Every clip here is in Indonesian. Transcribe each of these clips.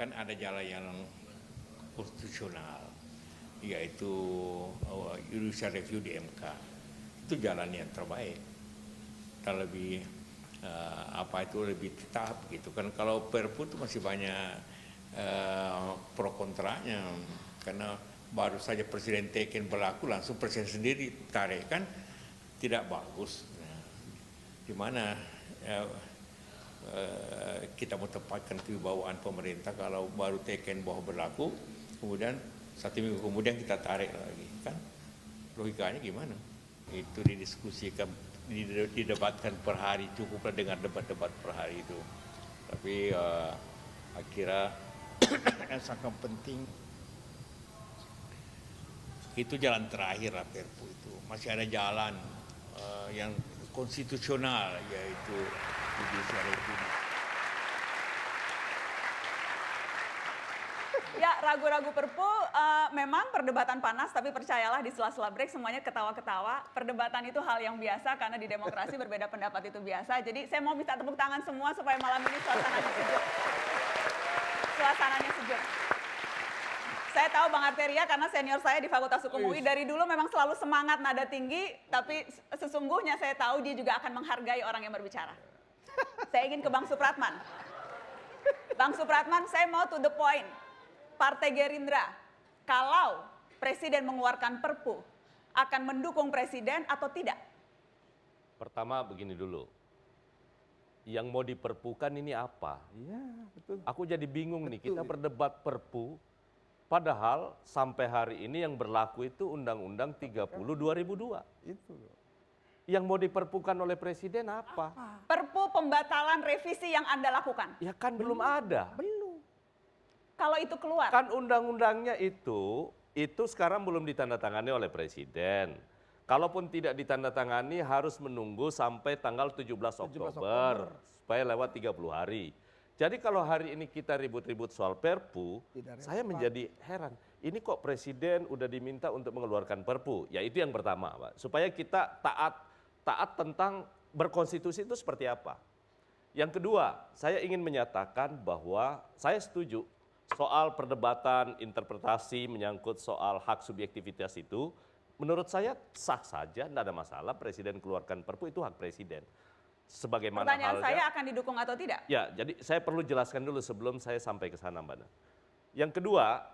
kan ada jalan yang konstitusional yaitu uh, judicial review di MK itu jalan yang terbaik terlebih lebih uh, apa itu lebih tetap gitu kan kalau perpu itu masih banyak uh, pro kontranya karena baru saja presiden Teken berlaku langsung presiden sendiri tarik kan tidak bagus nah, gimana Eh, kita mau tempatkan bawaan pemerintah kalau baru teken bahwa berlaku kemudian satu minggu kemudian kita tarik lagi kan logikanya gimana itu didiskusikan didebatkan per hari cukuplah dengan debat-debat per hari itu tapi uh, akhirnya yang sangat penting itu jalan terakhir lah Perpu itu masih ada jalan uh, yang konstitusional yaitu Ya, ragu-ragu perpu uh, memang perdebatan panas, tapi percayalah di sela-sela break semuanya ketawa-ketawa. Perdebatan itu hal yang biasa karena di demokrasi berbeda pendapat itu biasa. Jadi saya mau minta tepuk tangan semua supaya malam ini suasananya sejuk. Suasananya sejuk. Saya tahu Bang Arteria karena senior saya di Fakultas Hukum UI dari dulu memang selalu semangat nada tinggi, tapi sesungguhnya saya tahu dia juga akan menghargai orang yang berbicara. Saya ingin ke Bang Supratman. Bang Supratman, saya mau to the point. Partai Gerindra, kalau Presiden mengeluarkan perpu, akan mendukung Presiden atau tidak? Pertama begini dulu, yang mau diperpukan ini apa? Iya, betul. Aku jadi bingung betul. nih, kita berdebat perpu, padahal sampai hari ini yang berlaku itu Undang-Undang 30 2002. Itu Yang mau diperpukan oleh Presiden apa? apa? Perpu pembatalan revisi yang Anda lakukan? Ya kan belum, belum ada. Belum. Kalau itu keluar. Kan undang-undangnya itu itu sekarang belum ditandatangani oleh presiden. Kalaupun tidak ditandatangani harus menunggu sampai tanggal 17 Oktober, 17 Oktober. supaya lewat 30 hari. Jadi kalau hari ini kita ribut-ribut soal Perpu, saya menjadi heran. Ini kok presiden udah diminta untuk mengeluarkan Perpu? Ya itu yang pertama, Pak. Supaya kita taat taat tentang berkonstitusi itu seperti apa. Yang kedua, saya ingin menyatakan bahwa saya setuju soal perdebatan interpretasi menyangkut soal hak subjektivitas itu. Menurut saya sah saja, tidak ada masalah. Presiden keluarkan Perpu itu hak presiden. Sebagaimana Pertanyaan halnya, saya akan didukung atau tidak? Ya, jadi saya perlu jelaskan dulu sebelum saya sampai ke sana, Mbak. Yang kedua,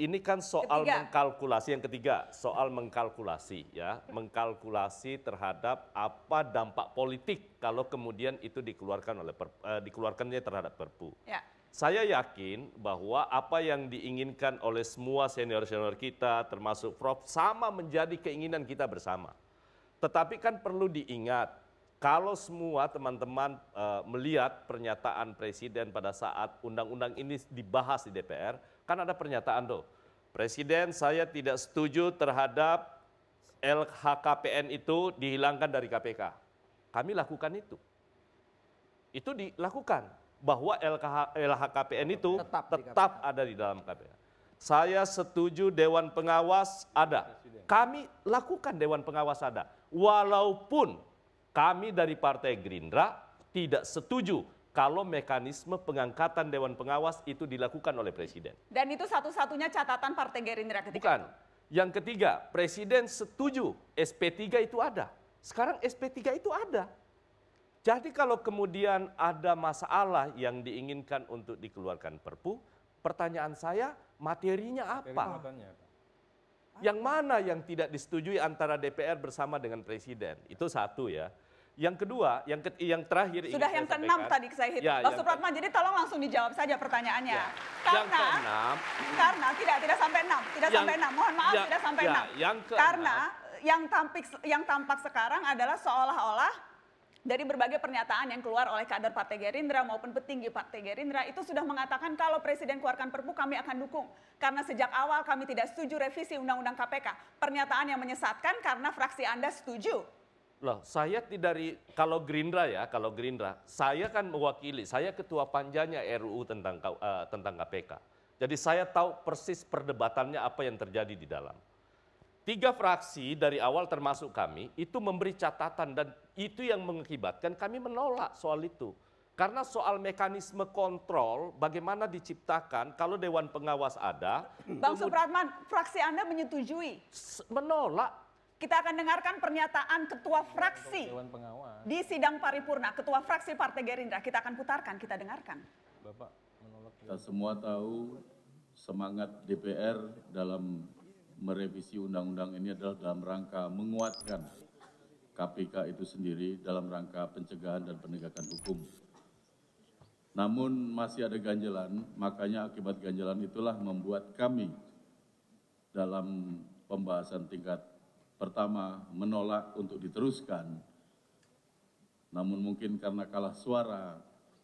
ini kan soal ketiga. mengkalkulasi yang ketiga, soal mengkalkulasi ya, mengkalkulasi terhadap apa dampak politik kalau kemudian itu dikeluarkan oleh per, uh, dikeluarkannya terhadap Perpu. Ya. Saya yakin bahwa apa yang diinginkan oleh semua senior-senior kita termasuk Prof sama menjadi keinginan kita bersama. Tetapi kan perlu diingat kalau semua teman-teman uh, melihat pernyataan presiden pada saat undang-undang ini dibahas di DPR Kan ada pernyataan tuh. Presiden saya tidak setuju terhadap LHKPN itu dihilangkan dari KPK. Kami lakukan itu. Itu dilakukan bahwa LKH, LHKPN itu tetap, tetap di ada di dalam KPK. Saya setuju dewan pengawas ada. Kami lakukan dewan pengawas ada. Walaupun kami dari Partai Gerindra tidak setuju kalau mekanisme pengangkatan Dewan Pengawas itu dilakukan oleh Presiden. Dan itu satu-satunya catatan Partai Gerindra ketika Bukan. Yang ketiga, Presiden setuju SP3 itu ada. Sekarang SP3 itu ada. Jadi kalau kemudian ada masalah yang diinginkan untuk dikeluarkan perpu, pertanyaan saya materinya apa? Materinya apa? Yang mana yang tidak disetujui antara DPR bersama dengan Presiden? Itu satu ya. Yang kedua, yang ke, yang terakhir Sudah yang keenam tadi saya hitung. Ya, Pak oh, Supratman, jadi tolong langsung dijawab saja pertanyaannya. Ya. Karena yang karena tidak tidak sampai enam tidak yang, sampai enam Mohon maaf ya, tidak sampai ya, enam yang ke karena yang tampak yang tampak sekarang adalah seolah-olah dari berbagai pernyataan yang keluar oleh kader Partai Gerindra maupun petinggi Partai Gerindra itu sudah mengatakan kalau Presiden keluarkan perpu kami akan dukung. Karena sejak awal kami tidak setuju revisi Undang-Undang KPK. Pernyataan yang menyesatkan karena fraksi Anda setuju. Loh, saya tidak dari kalau Gerindra ya, kalau Gerindra, saya kan mewakili, saya ketua panjanya RUU tentang uh, tentang KPK. Jadi saya tahu persis perdebatannya apa yang terjadi di dalam. Tiga fraksi dari awal termasuk kami itu memberi catatan dan itu yang mengakibatkan kami menolak soal itu. Karena soal mekanisme kontrol bagaimana diciptakan kalau dewan pengawas ada. Bang Supratman, fraksi Anda menyetujui? Menolak kita akan dengarkan pernyataan ketua fraksi di sidang paripurna, ketua fraksi Partai Gerindra. Kita akan putarkan, kita dengarkan. Bapak menolak. Kita semua tahu semangat DPR dalam merevisi undang-undang ini adalah dalam rangka menguatkan KPK itu sendiri dalam rangka pencegahan dan penegakan hukum. Namun masih ada ganjalan, makanya akibat ganjalan itulah membuat kami dalam pembahasan tingkat pertama menolak untuk diteruskan, namun mungkin karena kalah suara,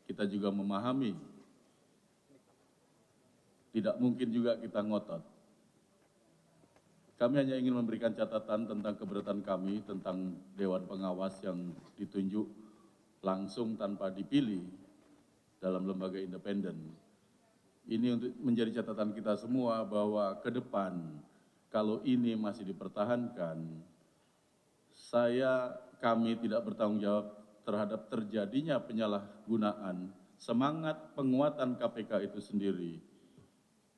kita juga memahami tidak mungkin juga kita ngotot. Kami hanya ingin memberikan catatan tentang keberatan kami tentang dewan pengawas yang ditunjuk langsung tanpa dipilih dalam lembaga independen. Ini untuk menjadi catatan kita semua bahwa ke depan kalau ini masih dipertahankan, saya kami tidak bertanggung jawab terhadap terjadinya penyalahgunaan semangat penguatan KPK itu sendiri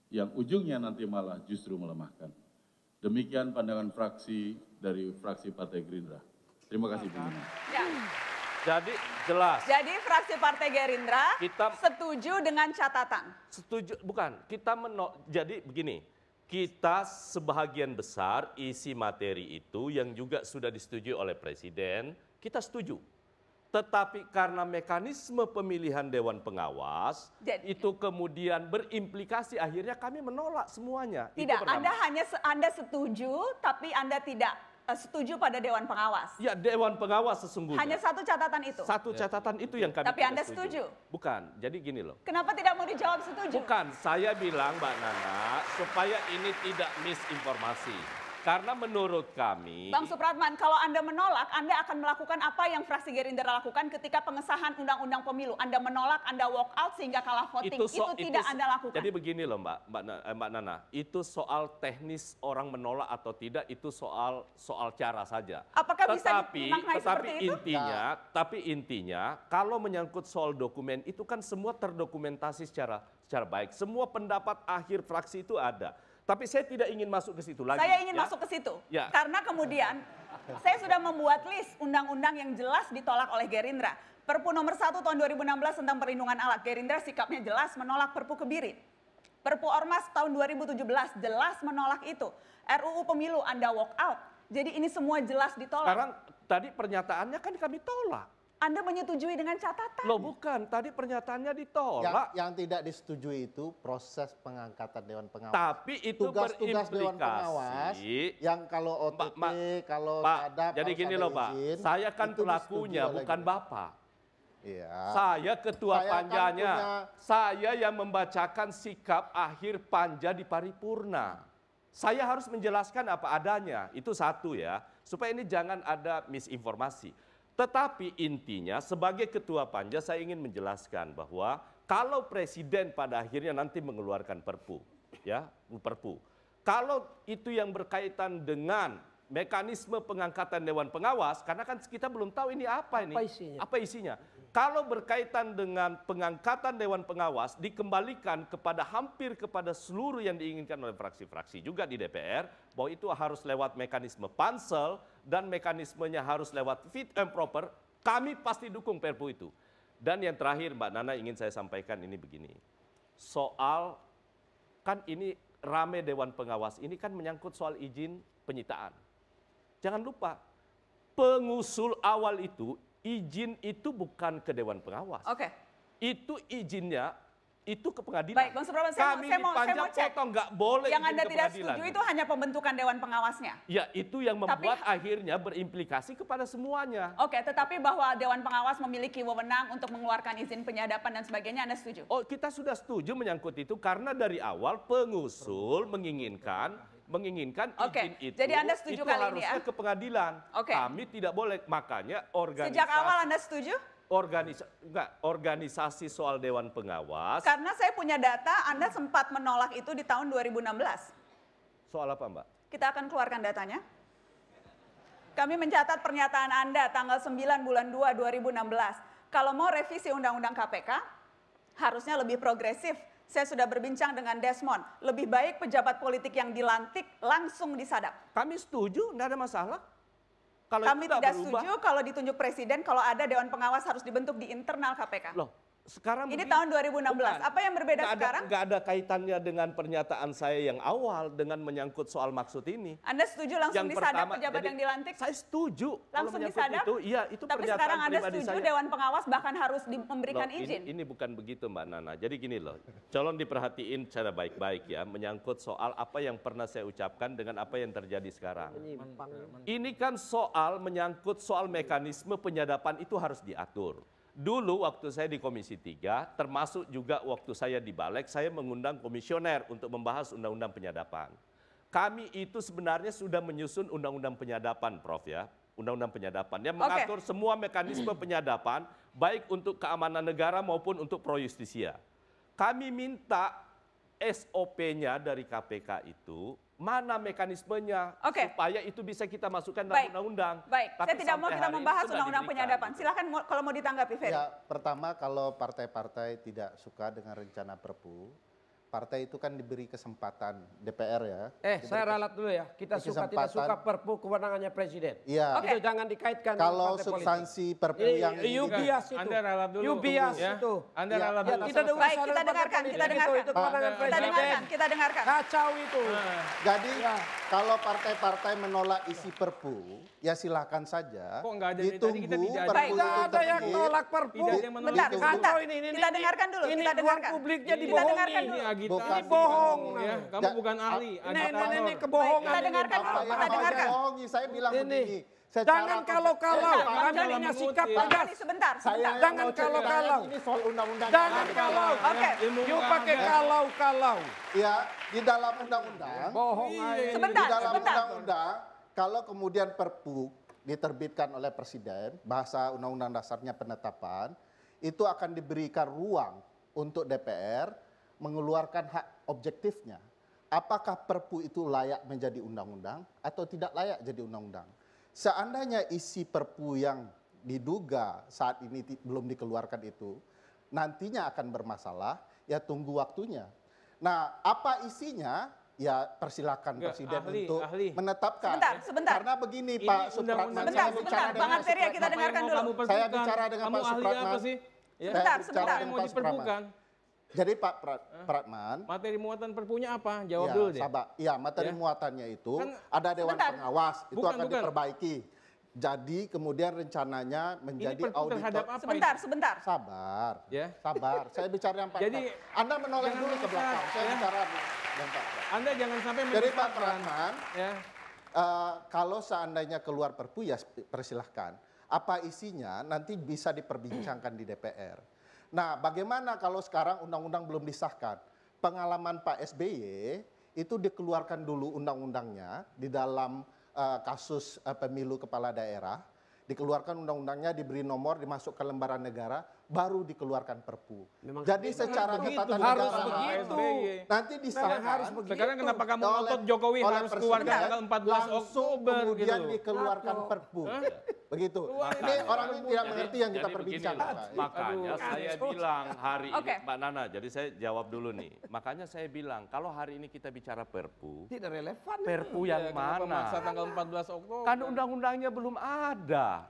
yang ujungnya nanti malah justru melemahkan. Demikian pandangan fraksi dari fraksi Partai Gerindra. Terima kasih Bu Ya. Jadi jelas. Jadi fraksi Partai Gerindra kita setuju dengan catatan. Setuju bukan, kita menolak. Jadi begini, kita sebahagian besar isi materi itu yang juga sudah disetujui oleh presiden, kita setuju. Tetapi karena mekanisme pemilihan dewan pengawas Jadi, itu kemudian berimplikasi akhirnya kami menolak semuanya. Tidak, Anda hanya Anda setuju tapi Anda tidak Eh, setuju pada dewan pengawas. Ya, dewan pengawas sesungguhnya. Hanya satu catatan itu. Satu ya. catatan itu yang kami Tapi Anda setuju. setuju. Bukan. Jadi gini loh. Kenapa tidak mau dijawab setuju? Bukan, saya bilang Mbak Nana supaya ini tidak misinformasi. Karena menurut kami... Bang Supratman, kalau Anda menolak, Anda akan melakukan apa yang fraksi Gerindra lakukan ketika pengesahan Undang-Undang Pemilu. Anda menolak, Anda walk out sehingga kalah voting. Itu, so, itu, itu tidak Anda lakukan. Jadi begini loh Mbak, Mbak, eh, Mbak Nana, itu soal teknis orang menolak atau tidak, itu soal soal cara saja. Apakah tetapi, bisa tetapi itu? intinya, nah. Tapi intinya, kalau menyangkut soal dokumen, itu kan semua terdokumentasi secara secara baik. Semua pendapat akhir fraksi itu ada tapi saya tidak ingin masuk ke situ lagi. Saya ingin ya? masuk ke situ. Ya. Karena kemudian saya sudah membuat list undang-undang yang jelas ditolak oleh Gerindra. Perpu nomor 1 tahun 2016 tentang perlindungan Alat Gerindra sikapnya jelas menolak Perpu Kebiri. Perpu Ormas tahun 2017 jelas menolak itu. RUU Pemilu Anda walk out. Jadi ini semua jelas ditolak. Sekarang tadi pernyataannya kan kami tolak. Anda menyetujui dengan catatan? Loh bukan, tadi pernyataannya ditolak. Yang, yang tidak disetujui itu proses pengangkatan Dewan Pengawas. Tapi itu Tugas-tugas Dewan Pengawas yang kalau OTP, Ma, kalau Pak, ada Jadi gini loh Pak, saya kan pelakunya bukan Bapak. Ya. Saya ketua saya kan panjanya, punya... saya yang membacakan sikap akhir panja di paripurna. Saya harus menjelaskan apa adanya, itu satu ya. Supaya ini jangan ada misinformasi tetapi intinya sebagai ketua panja saya ingin menjelaskan bahwa kalau presiden pada akhirnya nanti mengeluarkan perpu, ya, perpu. Kalau itu yang berkaitan dengan mekanisme pengangkatan dewan pengawas karena kan kita belum tahu ini apa ini. isinya? Apa isinya? kalau berkaitan dengan pengangkatan dewan pengawas dikembalikan kepada hampir kepada seluruh yang diinginkan oleh fraksi-fraksi juga di DPR bahwa itu harus lewat mekanisme pansel dan mekanismenya harus lewat fit and proper, kami pasti dukung Perpu itu. Dan yang terakhir Mbak Nana ingin saya sampaikan ini begini. Soal kan ini rame dewan pengawas ini kan menyangkut soal izin penyitaan. Jangan lupa pengusul awal itu izin itu bukan ke Dewan Pengawas. Oke. Okay. Itu izinnya itu ke pengadilan. Baik, Bang Supraman, saya, Kami saya mau, saya mau cek. potong nggak boleh Yang Anda tidak setuju itu hanya pembentukan Dewan Pengawasnya? Ya, itu yang membuat tapi, akhirnya berimplikasi kepada semuanya. Oke, okay, tetapi bahwa Dewan Pengawas memiliki wewenang untuk mengeluarkan izin penyadapan dan sebagainya, Anda setuju? Oh, kita sudah setuju menyangkut itu karena dari awal pengusul menginginkan menginginkan okay. izin itu, Jadi anda setuju itu kali harusnya ini ya? ke pengadilan. Okay. Kami tidak boleh. Makanya organisasi. Sejak awal anda setuju? Organisa enggak, organisasi soal Dewan Pengawas. Karena saya punya data, Anda sempat menolak itu di tahun 2016. Soal apa Mbak? Kita akan keluarkan datanya. Kami mencatat pernyataan Anda tanggal 9 bulan 2 2016. Kalau mau revisi Undang-Undang KPK, harusnya lebih progresif saya sudah berbincang dengan Desmond. Lebih baik pejabat politik yang dilantik langsung disadap. Kami setuju, tidak ada masalah. Kalau Kami tidak berubah. setuju kalau ditunjuk presiden, kalau ada dewan pengawas harus dibentuk di internal KPK. Loh, sekarang ini tahun 2016. Bukan, apa yang berbeda gak sekarang? Gak ada kaitannya dengan pernyataan saya yang awal dengan menyangkut soal maksud ini. Anda setuju langsung yang disadap pertama, pejabat jadi, yang dilantik? Saya setuju. Langsung disadap? Itu, iya, itu Tapi pernyataan sekarang Anda setuju saya. Dewan Pengawas bahkan harus memberikan loh, izin? Ini, ini bukan begitu Mbak Nana. Jadi gini loh, calon diperhatiin secara baik-baik ya, menyangkut soal apa yang pernah saya ucapkan dengan apa yang terjadi sekarang. Ini kan soal menyangkut soal mekanisme penyadapan itu harus diatur. Dulu waktu saya di Komisi 3, termasuk juga waktu saya di Balek, saya mengundang komisioner untuk membahas undang-undang penyadapan. Kami itu sebenarnya sudah menyusun undang-undang penyadapan, Prof ya. Undang-undang penyadapan yang mengatur okay. semua mekanisme penyadapan baik untuk keamanan negara maupun untuk pro justisia. Kami minta SOP-nya dari KPK itu mana mekanismenya okay. supaya itu bisa kita masukkan dalam undang-undang. Baik, Baik. saya tidak mau kita membahas undang-undang penyadapan. Silakan kalau mau ditanggapi, Ferry. Ya, pertama kalau partai-partai tidak suka dengan rencana Perpu, partai itu kan diberi kesempatan DPR ya. Eh, saya ralat dulu ya. Kita suka tidak suka Perpu kewenangannya presiden. Iya. Okay. jangan dikaitkan Kalau substansi Perpu yang you bias itu. Anda ralat dulu. You ya. itu. Anda ya. ralat iya, dulu. kita dengarkan, kita dengarkan. Kita dengarkan, kita dengarkan. Kacau itu. Jadi iya. Kalau partai-partai menolak isi Perpu, ya silahkan saja. Kok enggak ada? Ditunggu kita tidak ada. ada yang menolak Perpu. Tidak ada yang menolak. Bentar, Ini, ini, kita dengarkan dulu. Ini kita dengarkan. publiknya dibohongi. Kita dengarkan dulu. Ini, agitasi, bukan, ini bohong. Ya. Kamu bukan ahli. Ini, ini, ini kebohongan. Kita dengarkan dulu. Kita dengarkan. Bohongi. Saya bilang begini. Secara jangan kalau-kalau kami punya sikap tegas. Sebentar, sebentar. Jangan kalau-kalau. Ini soal undang-undang. Jangan kalau. Oke. You pakai kalau-kalau. Ya, di dalam undang-undang. Bohong iya. Sebentar, Di dalam undang-undang, kalau kemudian perpu diterbitkan oleh presiden, bahasa undang-undang dasarnya penetapan, itu akan diberikan ruang untuk DPR mengeluarkan hak objektifnya. Apakah perpu itu layak menjadi undang-undang atau tidak layak jadi undang-undang? Seandainya isi perpu yang diduga saat ini belum dikeluarkan itu nantinya akan bermasalah, ya tunggu waktunya. Nah, apa isinya? Ya persilakan Nggak, Presiden ahli, untuk ahli. menetapkan. Sebentar, sebentar. Karena begini ini Pak Supratman, saya sebentar. bicara Bang Arteria kita dengarkan Saya bicara dengan kamu ya. Pak Supratman. Ya. Sebentar, sebentar. mau diperbukan. Jadi Pak Pratman, materi muatan perpunya apa? Jawab ya, dulu deh. Sabar. Ya, materi ya. muatannya itu kan, ada dewan sebentar. pengawas, bukan, itu akan bukan. diperbaiki. Jadi kemudian rencananya menjadi auditor. Apa sebentar, itu? sebentar. Sabar. Ya. Sabar. Saya bicara yang Pak. Jadi Pratman. Anda menoleh dulu ke belakang. Ya. Saya bicara dengan Pak. Pratman. Anda jangan sampai Jadi Pak Pratman, ya. uh, kalau seandainya keluar perpu ya persilahkan. Apa isinya nanti bisa diperbincangkan di DPR. Nah, bagaimana kalau sekarang undang-undang belum disahkan? Pengalaman Pak SBY itu dikeluarkan dulu undang-undangnya di dalam uh, kasus uh, pemilu kepala daerah, dikeluarkan undang-undangnya diberi nomor dimasukkan lembaran negara, baru dikeluarkan Perpu. Memang Jadi secara begitu, harus begitu. Nanti disahkan. Harus begitu. Sekarang kenapa kamu ngotot Jokowi oleh harus keluar tanggal 14 langsung Oktober gitu kemudian gitu. dikeluarkan Perpu. Begitu. Makanya, ini orang ini tidak mengerti yang kita perbincangkan. Makanya Aduh. saya bilang hari ini, Mbak Nana, jadi saya jawab dulu nih. Makanya saya bilang, kalau hari ini kita bicara perpu. Tidak relevan. Perpu yang ya, mana? Masa tanggal 14 Oktober. Kan undang-undangnya belum ada.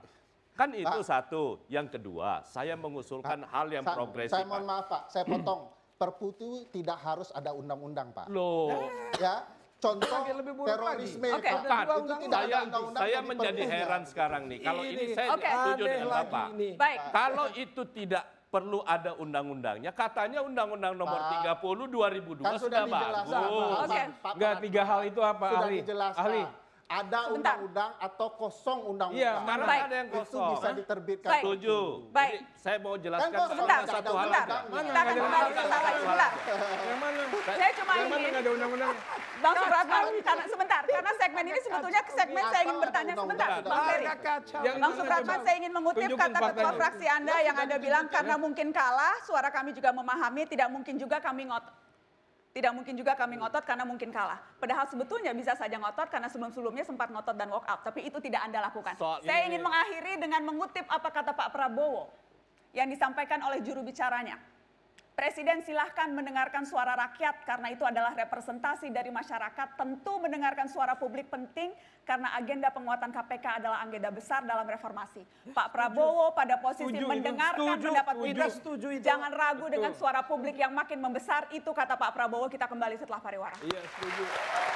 Kan itu Pak. satu. Yang kedua, saya mengusulkan Pak. hal yang Sa progresif. Saya mohon maaf Pak, saya potong. Perpu itu tidak harus ada undang-undang Pak. Loh. Ya, ya. contoh lebih terorisme lagi. Okay. Bukan. Itu undang -undang. Saya, undang -undang saya menjadi perpunya. heran sekarang nih. Kalau ini, ini saya okay. setuju dengan Bapak. Baik. Kalau itu tidak perlu ada undang-undangnya. Katanya undang-undang nomor Pak, 30 2002 kan sudah, sudah bagus. Oke. Okay. Enggak tiga hal itu apa sudah ahli? Dijelaskan. Ahli ada undang-undang atau kosong undang-undang. Iya, mana ada yang kosong. Itu bisa diterbitkan. Baik. Setuju. Baik. Jadi, saya mau kan jelaskan kan bentar, satu hal. Bentar, kita akan kembali sebentar lagi. Saya cuma ingin. Yang ada undang-undang? Bang Suratman, karena sebentar, karena segmen ini sebetulnya ke segmen saya ingin bertanya sebentar. Bang Ferry, Bang Suratman, saya ingin mengutip kata ketua fraksi Anda yang Anda bilang karena mungkin kalah, suara kami juga memahami, tidak mungkin juga kami ngotot tidak mungkin juga kami ngotot karena mungkin kalah. Padahal sebetulnya bisa saja ngotot karena sebelum-sebelumnya sempat ngotot dan walk out. Tapi itu tidak Anda lakukan. So, Saya ingin mengakhiri dengan mengutip apa kata Pak Prabowo yang disampaikan oleh juru bicaranya. Presiden silahkan mendengarkan suara rakyat karena itu adalah representasi dari masyarakat. Tentu mendengarkan suara publik penting karena agenda penguatan KPK adalah agenda besar dalam reformasi. Pak Prabowo pada posisi setuju, mendengarkan setuju, pendapat publik. Setuju, itu. Jangan ragu Betul. dengan suara publik yang makin membesar. Itu kata Pak Prabowo kita kembali setelah pariwara. Iya setuju.